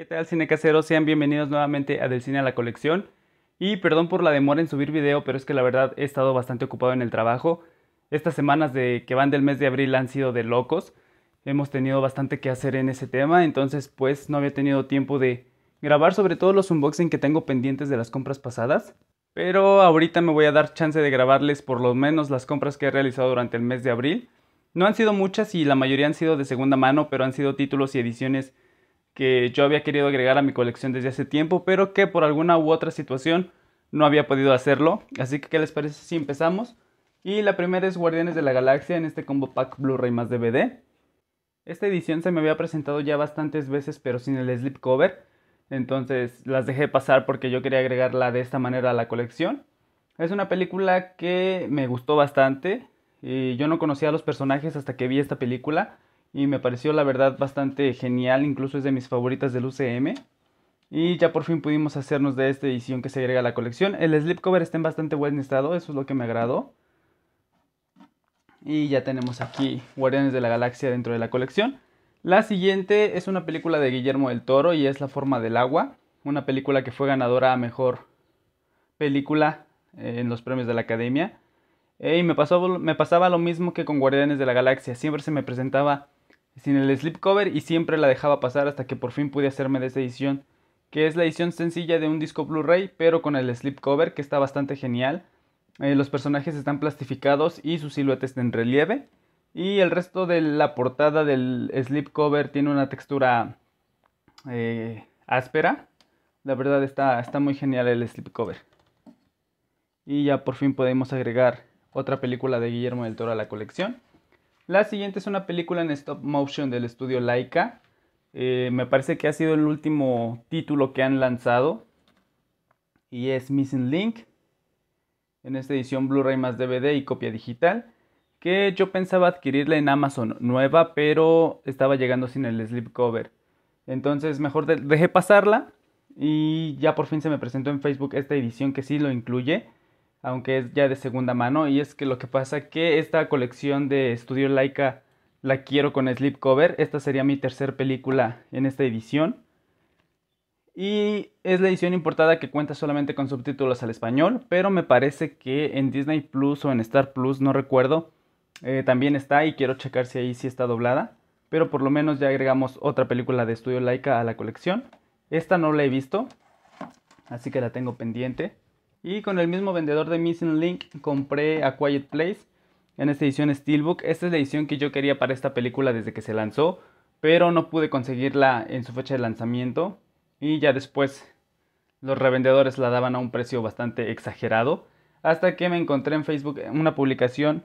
¿Qué tal cine casero? Sean bienvenidos nuevamente a Del Cine a la Colección. Y perdón por la demora en subir video, pero es que la verdad he estado bastante ocupado en el trabajo. Estas semanas de que van del mes de abril han sido de locos. Hemos tenido bastante que hacer en ese tema, entonces pues no había tenido tiempo de grabar sobre todo los unboxing que tengo pendientes de las compras pasadas. Pero ahorita me voy a dar chance de grabarles por lo menos las compras que he realizado durante el mes de abril. No han sido muchas y la mayoría han sido de segunda mano, pero han sido títulos y ediciones que yo había querido agregar a mi colección desde hace tiempo, pero que por alguna u otra situación no había podido hacerlo. Así que, ¿qué les parece si empezamos? Y la primera es Guardianes de la Galaxia en este combo pack Blu-ray más DVD. Esta edición se me había presentado ya bastantes veces, pero sin el slipcover. Entonces las dejé pasar porque yo quería agregarla de esta manera a la colección. Es una película que me gustó bastante y yo no conocía a los personajes hasta que vi esta película y me pareció la verdad bastante genial, incluso es de mis favoritas del UCM. Y ya por fin pudimos hacernos de esta edición que se agrega a la colección. El slipcover está en bastante buen estado, eso es lo que me agradó. Y ya tenemos aquí Guardianes de la Galaxia dentro de la colección. La siguiente es una película de Guillermo del Toro y es La forma del agua, una película que fue ganadora a mejor película eh, en los premios de la Academia. Y me, pasó, me pasaba lo mismo que con Guardianes de la Galaxia, siempre se me presentaba sin el slipcover y siempre la dejaba pasar hasta que por fin pude hacerme de esa edición, que es la edición sencilla de un disco Blu-ray, pero con el slipcover que está bastante genial. Eh, los personajes están plastificados y sus siluetas en relieve. Y el resto de la portada del slipcover tiene una textura eh, áspera. La verdad está, está muy genial el slipcover. Y ya por fin podemos agregar otra película de Guillermo del Toro a la colección. La siguiente es una película en stop motion del estudio Laika. Eh, me parece que ha sido el último título que han lanzado. Y es Missing Link. En esta edición Blu-ray más DVD y copia digital. Que yo pensaba adquirirla en Amazon nueva, pero estaba llegando sin el slipcover. Entonces mejor dejé pasarla. Y ya por fin se me presentó en Facebook esta edición que sí lo incluye aunque es ya de segunda mano, y es que lo que pasa es que esta colección de Estudio Laika la quiero con slipcover. esta sería mi tercera película en esta edición. Y es la edición importada que cuenta solamente con subtítulos al español, pero me parece que en Disney Plus o en Star Plus, no recuerdo, eh, también está y quiero checar si ahí sí está doblada. Pero por lo menos ya agregamos otra película de estudio Laika a la colección. Esta no la he visto, así que la tengo pendiente. Y con el mismo vendedor de Missing Link compré A Quiet Place en esta edición Steelbook. Esta es la edición que yo quería para esta película desde que se lanzó, pero no pude conseguirla en su fecha de lanzamiento. Y ya después los revendedores la daban a un precio bastante exagerado. Hasta que me encontré en Facebook una publicación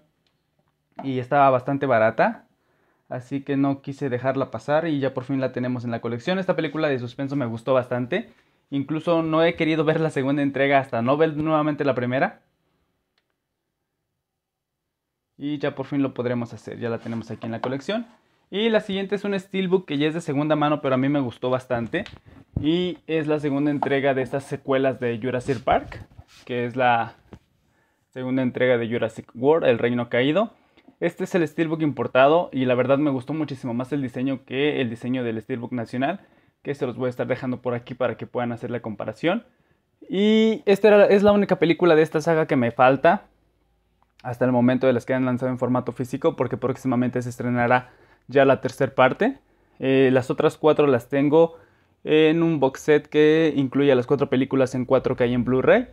y estaba bastante barata. Así que no quise dejarla pasar y ya por fin la tenemos en la colección. Esta película de suspenso me gustó bastante. Incluso no he querido ver la segunda entrega hasta no ver nuevamente la primera. Y ya por fin lo podremos hacer, ya la tenemos aquí en la colección. Y la siguiente es un Steelbook que ya es de segunda mano, pero a mí me gustó bastante. Y es la segunda entrega de estas secuelas de Jurassic Park, que es la segunda entrega de Jurassic World, El Reino Caído. Este es el Steelbook importado y la verdad me gustó muchísimo más el diseño que el diseño del Steelbook nacional que se los voy a estar dejando por aquí para que puedan hacer la comparación. Y esta es la única película de esta saga que me falta hasta el momento de las que han lanzado en formato físico, porque próximamente se estrenará ya la tercera parte. Eh, las otras cuatro las tengo en un box set que incluye las cuatro películas en cuatro que hay en Blu-ray.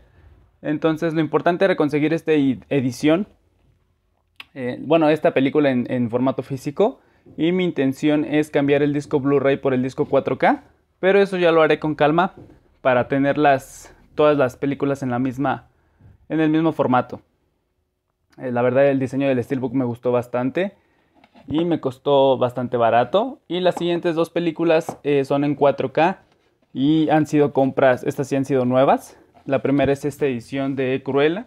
Entonces lo importante era conseguir esta edición, eh, bueno, esta película en formato físico y mi intención es cambiar el disco Blu-ray por el disco 4K, pero eso ya lo haré con calma para tener todas las películas en la misma en el mismo formato. Eh, la verdad el diseño del Steelbook me gustó bastante y me costó bastante barato y las siguientes dos películas eh, son en 4K y han sido compras, estas sí han sido nuevas. La primera es esta edición de Cruella,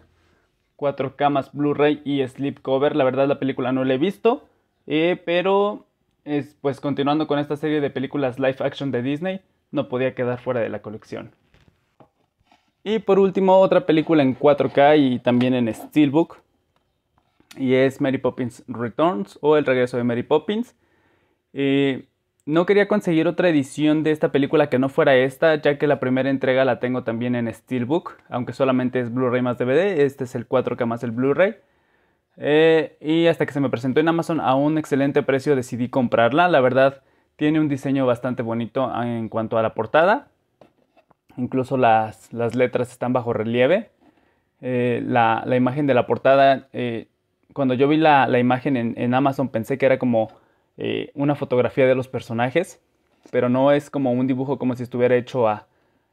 4K más Blu-ray y Sleep Cover. La verdad la película no la he visto. Eh, pero, pues continuando con esta serie de películas live action de Disney, no podía quedar fuera de la colección. Y por último, otra película en 4K y también en Steelbook. Y es Mary Poppins Returns o El regreso de Mary Poppins. Eh, no quería conseguir otra edición de esta película que no fuera esta, ya que la primera entrega la tengo también en Steelbook, aunque solamente es Blu-ray más DVD, este es el 4K más el Blu-ray. Eh, y hasta que se me presentó en Amazon a un excelente precio decidí comprarla. La verdad, tiene un diseño bastante bonito en cuanto a la portada. Incluso las, letras están bajo relieve. Eh, la, imagen de la portada, eh, cuando yo vi la, imagen en, Amazon pensé que era como una fotografía de los personajes, pero no es como un dibujo como si estuviera hecho a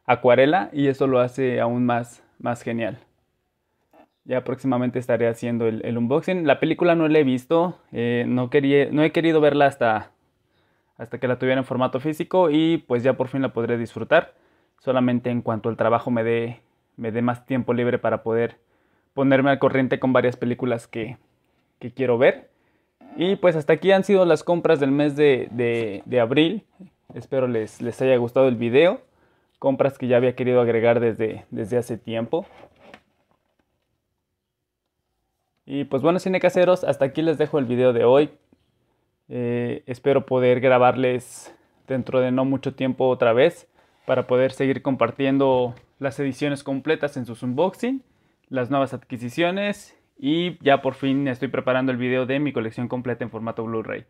acuarela y eso lo hace aún más genial. Ya próximamente estaré haciendo el, unboxing. La película no la he visto, eh, no, quería, no he querido verla hasta, hasta que la tuviera en formato físico y pues ya por fin la podré disfrutar. Solamente en cuanto el trabajo me dé, me dé más tiempo libre para poder ponerme al corriente con varias películas que, que quiero ver. Y pues hasta aquí han sido las compras del mes de, de, de abril. Espero les, les, haya gustado el video. Compras que ya había querido agregar desde, desde hace tiempo. Y pues bueno, cine caseros, hasta aquí les dejo el video de hoy. Eh, espero poder grabarles dentro de no mucho tiempo otra vez para poder seguir compartiendo las ediciones completas en sus unboxing, las nuevas adquisiciones y ya por fin estoy preparando el video de mi colección completa en formato Blu-ray.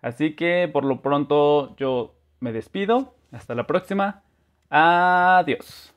Así que por lo pronto yo me despido. Hasta la próxima. Adiós.